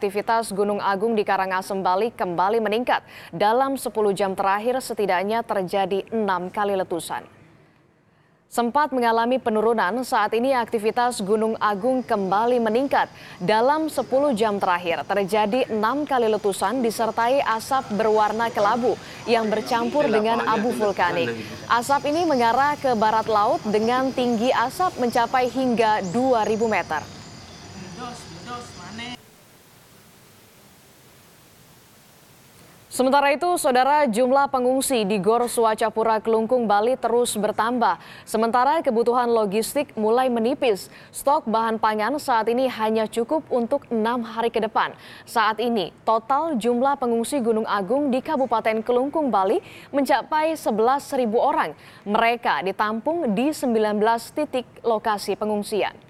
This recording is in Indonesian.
Aktivitas Gunung Agung di Karangasem, Bali kembali meningkat. Dalam 10 jam terakhir setidaknya terjadi 6 kali letusan. Sempat mengalami penurunan, saat ini aktivitas Gunung Agung kembali meningkat. Dalam 10 jam terakhir terjadi 6 kali letusan disertai asap berwarna kelabu yang bercampur dengan abu vulkanik. Asap ini mengarah ke barat laut dengan tinggi asap mencapai hingga 2000 meter. Sementara itu, saudara jumlah pengungsi di Gor Suwacapura Kelungkung, Bali terus bertambah. Sementara kebutuhan logistik mulai menipis. Stok bahan pangan saat ini hanya cukup untuk enam hari ke depan. Saat ini, total jumlah pengungsi Gunung Agung di Kabupaten Kelungkung, Bali mencapai 11.000 orang. Mereka ditampung di 19 titik lokasi pengungsian.